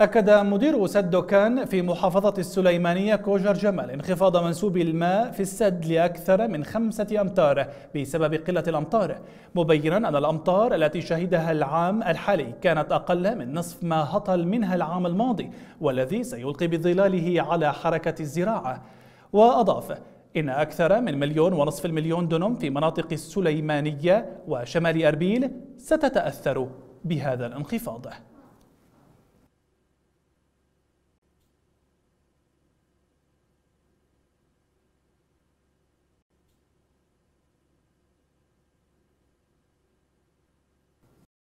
أكد مدير سد دوكان في محافظة السليمانية كوجر جمال انخفاض منسوب الماء في السد لأكثر من خمسة أمتار بسبب قلة الأمطار مبينا أن الأمطار التي شهدها العام الحالي كانت أقل من نصف ما هطل منها العام الماضي والذي سيلقي بظلاله على حركة الزراعة وأضاف إن أكثر من مليون ونصف المليون دونم في مناطق السليمانية وشمال أربيل ستتأثر بهذا الانخفاض